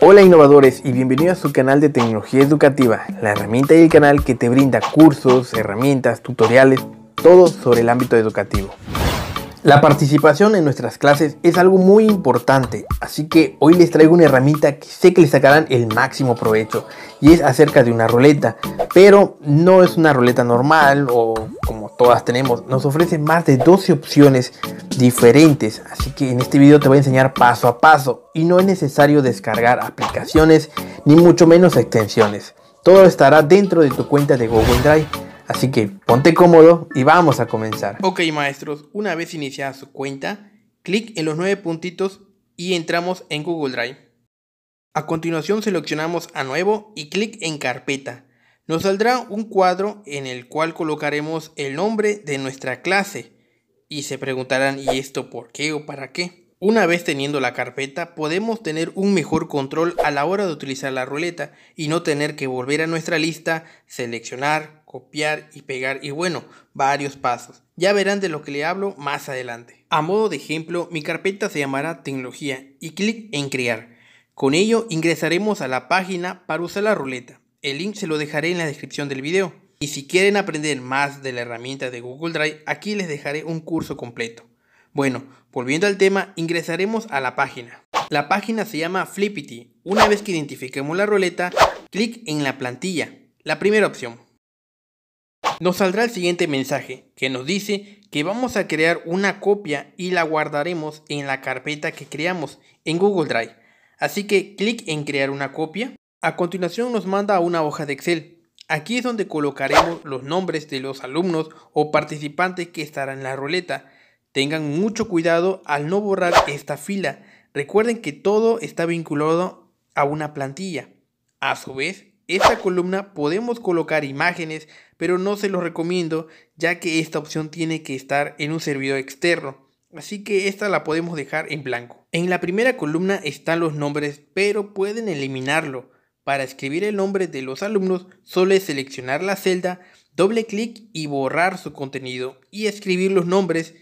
Hola innovadores y bienvenidos a su canal de tecnología educativa, la herramienta y el canal que te brinda cursos, herramientas, tutoriales, todo sobre el ámbito educativo. La participación en nuestras clases es algo muy importante, así que hoy les traigo una herramienta que sé que les sacarán el máximo provecho y es acerca de una ruleta, pero no es una ruleta normal o como todas tenemos, nos ofrece más de 12 opciones diferentes, así que en este video te voy a enseñar paso a paso y no es necesario descargar aplicaciones ni mucho menos extensiones, todo estará dentro de tu cuenta de Google Drive Así que ponte cómodo y vamos a comenzar. Ok maestros, una vez iniciada su cuenta, clic en los nueve puntitos y entramos en Google Drive. A continuación seleccionamos a nuevo y clic en carpeta. Nos saldrá un cuadro en el cual colocaremos el nombre de nuestra clase y se preguntarán ¿y esto por qué o para qué? Una vez teniendo la carpeta, podemos tener un mejor control a la hora de utilizar la ruleta y no tener que volver a nuestra lista, seleccionar, copiar y pegar y bueno, varios pasos. Ya verán de lo que le hablo más adelante. A modo de ejemplo, mi carpeta se llamará tecnología y clic en crear. Con ello ingresaremos a la página para usar la ruleta. El link se lo dejaré en la descripción del video. Y si quieren aprender más de la herramienta de Google Drive, aquí les dejaré un curso completo. Bueno, Volviendo al tema, ingresaremos a la página. La página se llama Flippity. Una vez que identifiquemos la ruleta, clic en la plantilla, la primera opción. Nos saldrá el siguiente mensaje, que nos dice que vamos a crear una copia y la guardaremos en la carpeta que creamos en Google Drive. Así que clic en crear una copia. A continuación nos manda a una hoja de Excel. Aquí es donde colocaremos los nombres de los alumnos o participantes que estarán en la ruleta Tengan mucho cuidado al no borrar esta fila. Recuerden que todo está vinculado a una plantilla. A su vez, esta columna podemos colocar imágenes, pero no se los recomiendo ya que esta opción tiene que estar en un servidor externo. Así que esta la podemos dejar en blanco. En la primera columna están los nombres, pero pueden eliminarlo. Para escribir el nombre de los alumnos, solo es seleccionar la celda, doble clic y borrar su contenido y escribir los nombres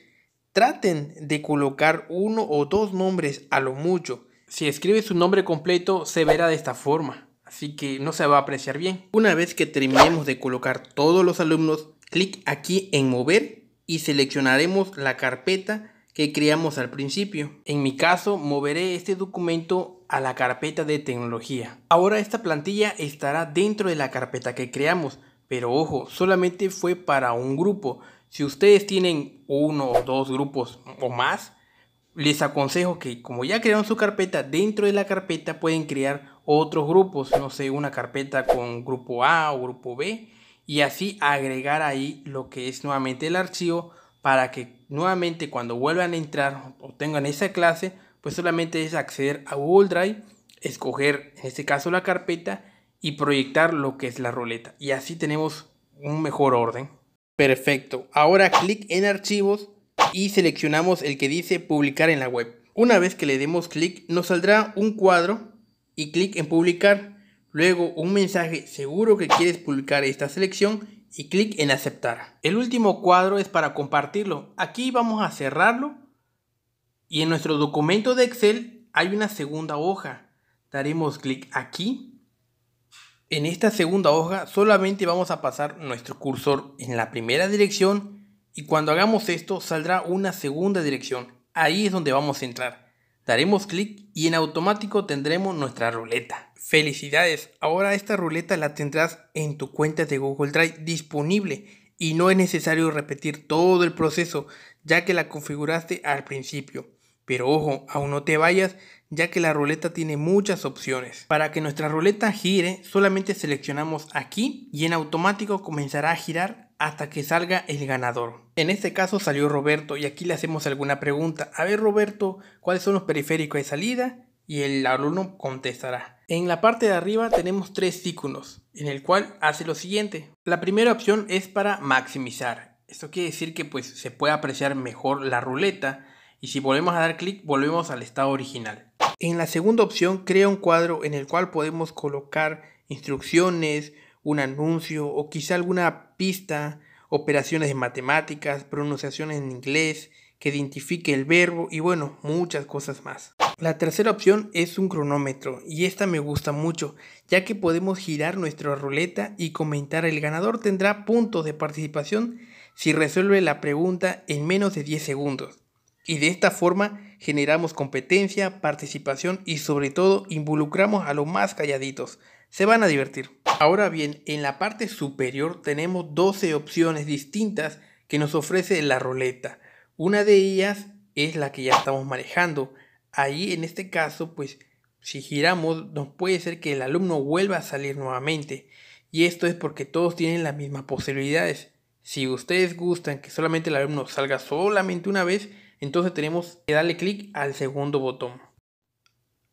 Traten de colocar uno o dos nombres a lo mucho. Si escribe su nombre completo se verá de esta forma, así que no se va a apreciar bien. Una vez que terminemos de colocar todos los alumnos, clic aquí en mover y seleccionaremos la carpeta que creamos al principio. En mi caso, moveré este documento a la carpeta de tecnología. Ahora esta plantilla estará dentro de la carpeta que creamos, pero ojo, solamente fue para un grupo. Si ustedes tienen uno o dos grupos o más, les aconsejo que como ya crearon su carpeta, dentro de la carpeta pueden crear otros grupos, no sé, una carpeta con grupo A o grupo B y así agregar ahí lo que es nuevamente el archivo para que nuevamente cuando vuelvan a entrar o tengan esa clase, pues solamente es acceder a Google Drive, escoger en este caso la carpeta y proyectar lo que es la ruleta. Y así tenemos un mejor orden. Perfecto. Ahora clic en archivos y seleccionamos el que dice publicar en la web. Una vez que le demos clic nos saldrá un cuadro y clic en publicar. Luego un mensaje seguro que quieres publicar esta selección y clic en aceptar. El último cuadro es para compartirlo. Aquí vamos a cerrarlo y en nuestro documento de Excel hay una segunda hoja. Daremos clic aquí en esta segunda hoja solamente vamos a pasar nuestro cursor en la primera dirección y cuando hagamos esto saldrá una segunda dirección. Ahí es donde vamos a entrar. Daremos clic y en automático tendremos nuestra ruleta. Felicidades, ahora esta ruleta la tendrás en tu cuenta de Google Drive disponible y no es necesario repetir todo el proceso ya que la configuraste al principio. Pero ojo, aún no te vayas ya que la ruleta tiene muchas opciones. Para que nuestra ruleta gire, solamente seleccionamos aquí y en automático comenzará a girar hasta que salga el ganador. En este caso salió Roberto y aquí le hacemos alguna pregunta. A ver Roberto, ¿cuáles son los periféricos de salida? Y el alumno contestará. En la parte de arriba tenemos tres iconos, en el cual hace lo siguiente. La primera opción es para maximizar. Esto quiere decir que pues se puede apreciar mejor la ruleta y si volvemos a dar clic volvemos al estado original. En la segunda opción crea un cuadro en el cual podemos colocar instrucciones, un anuncio o quizá alguna pista, operaciones de matemáticas, pronunciaciones en inglés, que identifique el verbo y bueno, muchas cosas más. La tercera opción es un cronómetro y esta me gusta mucho ya que podemos girar nuestra ruleta y comentar el ganador tendrá puntos de participación si resuelve la pregunta en menos de 10 segundos. Y de esta forma generamos competencia, participación y sobre todo involucramos a los más calladitos. Se van a divertir. Ahora bien, en la parte superior tenemos 12 opciones distintas que nos ofrece la roleta. Una de ellas es la que ya estamos manejando. Ahí en este caso, pues si giramos, nos puede ser que el alumno vuelva a salir nuevamente. Y esto es porque todos tienen las mismas posibilidades. Si ustedes gustan que solamente el alumno salga solamente una vez, entonces tenemos que darle clic al segundo botón.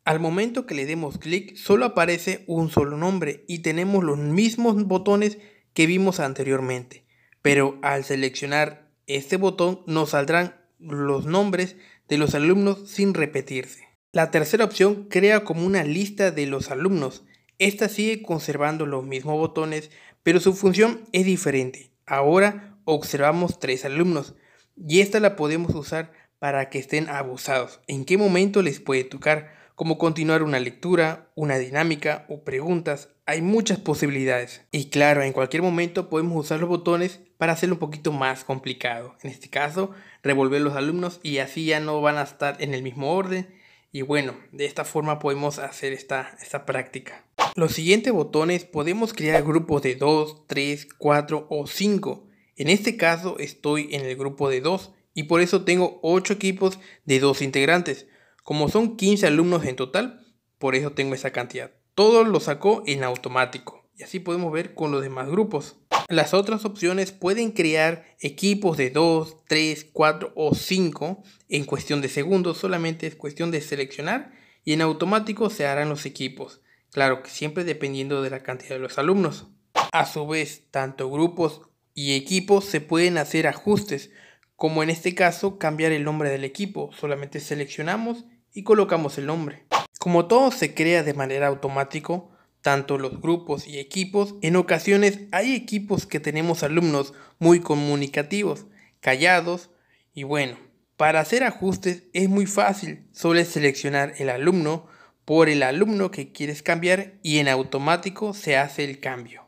Al momento que le demos clic solo aparece un solo nombre y tenemos los mismos botones que vimos anteriormente, pero al seleccionar este botón nos saldrán los nombres de los alumnos sin repetirse. La tercera opción crea como una lista de los alumnos. Esta sigue conservando los mismos botones, pero su función es diferente. Ahora observamos tres alumnos, y esta la podemos usar para que estén abusados. ¿En qué momento les puede tocar? Cómo continuar una lectura, una dinámica o preguntas. Hay muchas posibilidades. Y claro, en cualquier momento podemos usar los botones para hacerlo un poquito más complicado. En este caso, revolver los alumnos y así ya no van a estar en el mismo orden. Y bueno, de esta forma podemos hacer esta, esta práctica. Los siguientes botones podemos crear grupos de 2, 3, 4 o 5 en este caso estoy en el grupo de 2 y por eso tengo 8 equipos de 2 integrantes. Como son 15 alumnos en total, por eso tengo esa cantidad. Todo lo sacó en automático y así podemos ver con los demás grupos. Las otras opciones pueden crear equipos de 2, 3, 4 o 5 en cuestión de segundos, solamente es cuestión de seleccionar y en automático se harán los equipos. Claro que siempre dependiendo de la cantidad de los alumnos. A su vez, tanto grupos y equipos se pueden hacer ajustes, como en este caso cambiar el nombre del equipo, solamente seleccionamos y colocamos el nombre. Como todo se crea de manera automática, tanto los grupos y equipos, en ocasiones hay equipos que tenemos alumnos muy comunicativos, callados y bueno, para hacer ajustes es muy fácil, solo es seleccionar el alumno por el alumno que quieres cambiar y en automático se hace el cambio.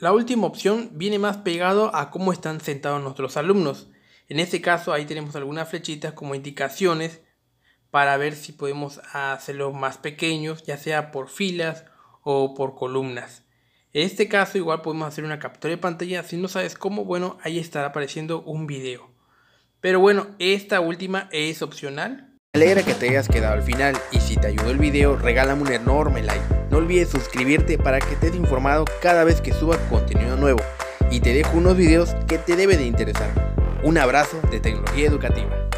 La última opción viene más pegado a cómo están sentados nuestros alumnos. En este caso ahí tenemos algunas flechitas como indicaciones para ver si podemos hacerlo más pequeños, ya sea por filas o por columnas. En este caso igual podemos hacer una captura de pantalla. Si no sabes cómo, bueno, ahí estará apareciendo un video. Pero bueno, esta última es opcional. Me alegra que te hayas quedado al final y si te ayudó el video regálame un enorme like. No olvides suscribirte para que estés informado cada vez que suba contenido nuevo y te dejo unos videos que te deben de interesar. Un abrazo de tecnología educativa.